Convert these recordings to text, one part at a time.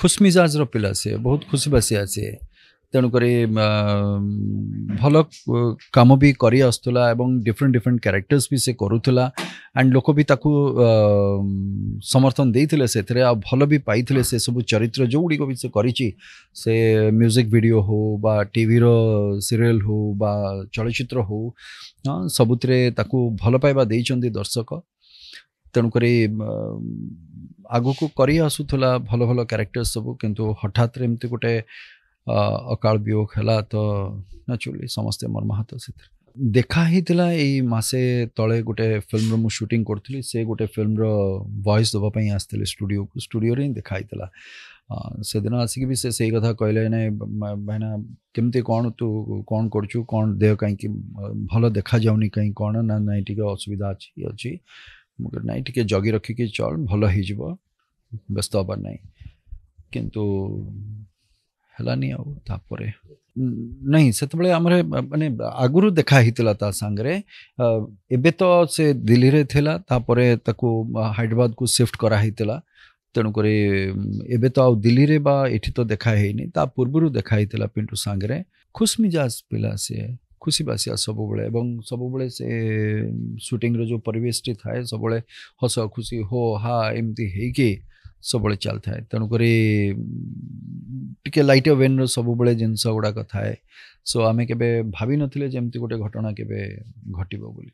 ଖୁସ୍ ମିଜାଜର ପିଲା ସେ ବହୁତ ଖୁସି ବାସିଆ ସିଏ ତେଣୁକରି ଭଲ କାମ ବି କରି ଆସୁଥିଲା ଏବଂ ଡିଫରେଣ୍ଟ ଡିଫରେଣ୍ଟ କ୍ୟାରେକ୍ଟର୍ସ ବି ସେ କରୁଥିଲା ଆଣ୍ଡ ଲୋକ ବି ତାକୁ ସମର୍ଥନ ଦେଇଥିଲେ ସେଥିରେ ଆଉ ଭଲ ବି ପାଇଥିଲେ ସେ ସବୁ ଚରିତ୍ର ଯେଉଁଗୁଡ଼ିକ ବି ସେ କରିଛି ସେ ମ୍ୟୁଜିକ୍ ଭିଡ଼ିଓ ହଉ ବା ଟିଭିର ସିରିଏଲ୍ ହଉ ବା ଚଳଚ୍ଚିତ୍ର ହଉ ସବୁଥିରେ ତାକୁ ଭଲ ପାଇବା ଦେଇଛନ୍ତି ଦର୍ଶକ तेणुक आग को कर आसूला भल भल क्यारेक्टर सब कि हठात एमती गोटे अकाल वियोग है तो नैचुरली समस्ते मर्माहत से देखा ही थिला ए मासे तले गोटे फिल्म रो मु शूटिंग करथली से गोटे फिल्म रो वॉइस दबा पई आस्तले स्टूडियो को स्टूडियो रे देखा ही थिला से दिन आसी भी से सही कथा कहले ने बहना केमते कोन तू कौन कर देह काई कि देखा जाउनी कहीं कौन ना नहीं ठीक असुविधा अछि अच्छी ମୁଁ କହିଲି ନାଇଁ ଟିକେ ଜଗି ରଖିକି ଚଳ ଭଲ ହେଇଯିବ ବ୍ୟସ୍ତ ହେବାର ନାହିଁ କିନ୍ତୁ ହେଲାନି ଆଉ ତାପରେ ନାଇଁ ସେତେବେଳେ ଆମର ମାନେ ଆଗରୁ ଦେଖା ହେଇଥିଲା ତା ସାଙ୍ଗରେ ଏବେ ତ ସେ ଦିଲ୍ଲୀରେ ଥିଲା ତାପରେ ତାକୁ ହାଇଦ୍ରାବାଦକୁ ସିଫ୍ଟ କରାହେଇଥିଲା ତେଣୁକରି ଏବେ ତ ଆଉ ଦିଲ୍ଲୀରେ ବା ଏଠି ତ ଦେଖା ହେଇନି ତା ପୂର୍ବରୁ ଦେଖା ହେଇଥିଲା ପିଣ୍ଟୁ ସାଙ୍ଗରେ ଖୁସ୍ ମିଜାଜ ପିଲା ସିଏ ଖୁସିବାସିଆ ସବୁବେଳେ ଏବଂ ସବୁବେଳେ ସେ ସୁଟିଂର ଯେଉଁ ପରିବେଶଟି ଥାଏ ସବୁବେଳେ ହସ ଖୁସି ହୋ ହା ଏମିତି ହେଇକି ସବୁବେଳେ ଚାଲିଥାଏ ତେଣୁକରି ଟିକେ ଲାଇଟ୍ ୱେନ୍ର ସବୁବେଳେ ଜିନିଷ ଗୁଡ଼ାକ ଥାଏ ସୋ ଆମେ କେବେ ଭାବିନଥିଲେ ଯେ ଏମିତି ଗୋଟେ ଘଟଣା କେବେ ଘଟିବ ବୋଲି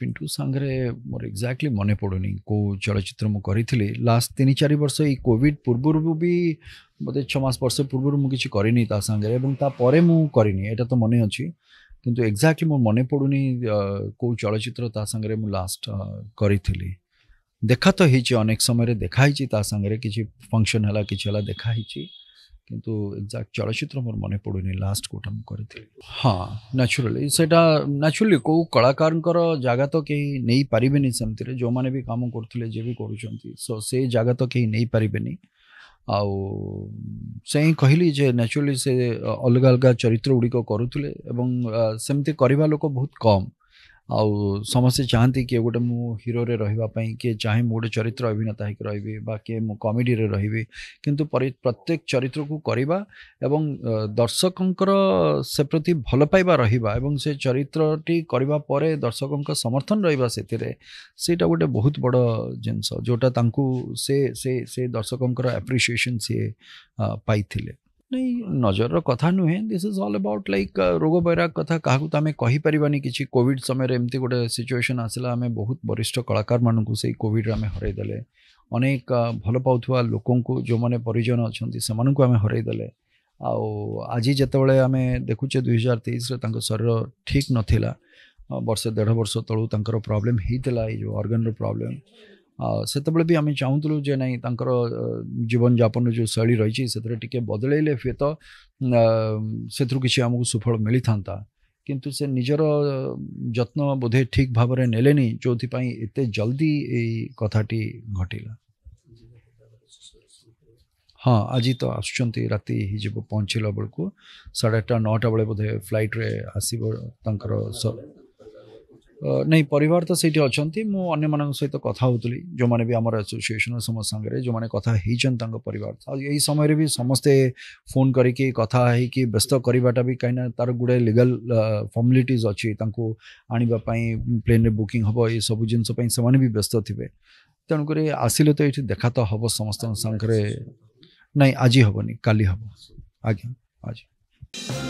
ପିଣ୍ଟୁ ସାଙ୍ଗରେ ମୋର ଏକ୍ଜାକ୍ଟଲି ମନେ ପଡ଼ୁନି କେଉଁ ଚଳଚ୍ଚିତ୍ର ମୁଁ କରିଥିଲି ଲାଷ୍ଟ ତିନି ଚାରି ବର୍ଷ ଏଇ କୋଭିଡ଼ ପୂର୍ବରୁ ବି ବୋଧେ ଛଅ ମାସ ବର୍ଷ ପୂର୍ବରୁ ମୁଁ କିଛି କରିନି ତା ସାଙ୍ଗରେ ଏବଂ ତାପରେ ମୁଁ କରିନି ଏଇଟା ତ ମନେ ଅଛି କିନ୍ତୁ ଏକ୍ଜାକ୍ଟଲି ମୋର ମନେ ପଡ଼ୁନି କେଉଁ ଚଳଚ୍ଚିତ୍ର ତା ସାଙ୍ଗରେ ମୁଁ ଲାଷ୍ଟ କରିଥିଲି ଦେଖା ତ ହେଇଛି ଅନେକ ସମୟରେ ଦେଖା ହେଇଛି ତା ସାଙ୍ଗରେ କିଛି ଫଙ୍କସନ୍ ହେଲା କିଛି ହେଲା ଦେଖା ହେଇଛି କିନ୍ତୁ ଏକ୍ଜାକ୍ଟ ଚଳଚ୍ଚିତ୍ର ମୋର ମନେ ପଡ଼ୁନି ଲାଷ୍ଟ କେଉଁଟା ମୁଁ କରିଥିଲି ହଁ ନ୍ୟାଚୁରାଲି ସେଇଟା ନ୍ୟାଚୁରାଲି କେଉଁ କଳାକାରଙ୍କର ଜାଗା ତ କେହି ନେଇପାରିବେନି ସେମିତିରେ ଯେଉଁମାନେ ବି କାମ କରୁଥିଲେ ଯିଏ ବି କରୁଛନ୍ତି ସୋ ସେ ଜାଗା ତ କେହି ନେଇପାରିବେନି আও সেই কহিলি যে ন্যাচারালি সে অলগা আলগা চরিত্র উইক করুতলে এবং সেমতে করিবা লোক বহুত কম ଆଉ ସମସ୍ତେ ଚାହାନ୍ତି କିଏ ଗୋଟେ ମୁଁ ହିରୋରେ ରହିବା ପାଇଁ କିଏ ଚାହେଁ ମୁଁ ଗୋଟେ ଚରିତ୍ର ଅଭିନେତା ହେଇକି ରହିବି ବା କିଏ ମୁଁ କମେଡ଼ିରେ ରହିବି କିନ୍ତୁ ପ୍ରତ୍ୟେକ ଚରିତ୍ରକୁ କରିବା ଏବଂ ଦର୍ଶକଙ୍କର ସେ ପ୍ରତି ଭଲ ପାଇବା ରହିବା ଏବଂ ସେ ଚରିତ୍ରଟି କରିବା ପରେ ଦର୍ଶକଙ୍କ ସମର୍ଥନ ରହିବା ସେଥିରେ ସେଇଟା ଗୋଟେ ବହୁତ ବଡ଼ ଜିନିଷ ଯେଉଁଟା ତାଙ୍କୁ ସେ ସେ ସେ ଦର୍ଶକଙ୍କର ଆପ୍ରିସିଏସନ୍ ସିଏ ପାଇଥିଲେ नहीं नजर रहा नुहे this is all about like रोग बैराग कथ क्या तो आम कहीपरि किसी कोविड समय एमती गोटे सिचुएसन आसला आम बहुत वरिष्ठ कलाकार मानक से कॉविड्रे आम हरईदे अनेक भल पाता लोक जो मैंने परिजन अच्छा से मैं हरईदे आज जितेबले आम देखुचे दुई हजार तेईस शरीर ठीक नाला बर्षे देढ़ वर्ष तलूर प्रोब्लेम होता है ये अर्गन रोब्लेम ସେତେବେଳେ ବି ଆମେ ଚାହୁଁଥିଲୁ ଯେ ନାଇଁ ତାଙ୍କର ଜୀବନଯାପନ ଯେଉଁ ଶୈଳୀ ରହିଛି ସେଥିରେ ଟିକେ ବଦଳେଇଲେ ହୁଏତ ସେଥିରୁ କିଛି ଆମକୁ ସୁଫଳ ମିଳିଥାନ୍ତା କିନ୍ତୁ ସେ ନିଜର ଯତ୍ନ ବୋଧେ ଠିକ୍ ଭାବରେ ନେଲେନି ଯେଉଁଥିପାଇଁ ଏତେ ଜଲ୍ଦି ଏଇ କଥାଟି ଘଟିଲା ହଁ ଆଜି ତ ଆସୁଛନ୍ତି ରାତି ହେଇଯିବ ପହଞ୍ଚିଲା ବେଳକୁ ସାଢ଼େ ଆଠଟା ନଅଟା ବେଳେ ବୋଧେ ଫ୍ଲାଇଟ୍ରେ ଆସିବ ତାଙ୍କର ନାଇଁ ପରିବାର ତ ସେଇଠି ଅଛନ୍ତି ମୁଁ ଅନ୍ୟମାନଙ୍କ ସହିତ କଥା ହେଉଥିଲି ଯେଉଁମାନେ ବି ଆମର ଆସୋସିଏସନ୍ର ସମସ୍ତ ସାଙ୍ଗରେ ଯେଉଁମାନେ କଥା ହେଇଛନ୍ତି ତାଙ୍କ ପରିବାର ଆଉ ଏଇ ସମୟରେ ବି ସମସ୍ତେ ଫୋନ୍ କରିକି କଥା ହେଇକି ବ୍ୟସ୍ତ କରିବାଟା ବି କାହିଁକିନା ତାର ଗୋଟେ ଲିଗାଲ ଫର୍ମାଲିଟିଜ୍ ଅଛି ତାଙ୍କୁ ଆଣିବା ପାଇଁ ପ୍ଲେନ୍ରେ ବୁକିଂ ହେବ ଏସବୁ ଜିନିଷ ପାଇଁ ସେମାନେ ବି ବ୍ୟସ୍ତ ଥିବେ ତେଣୁକରି ଆସିଲେ ତ ଏଇଠି ଦେଖା ତ ହେବ ସମସ୍ତଙ୍କ ସାଙ୍ଗରେ ନାଇଁ ଆଜି ହେବନି କାଲି ହେବ ଆଜ୍ଞା ଆଜି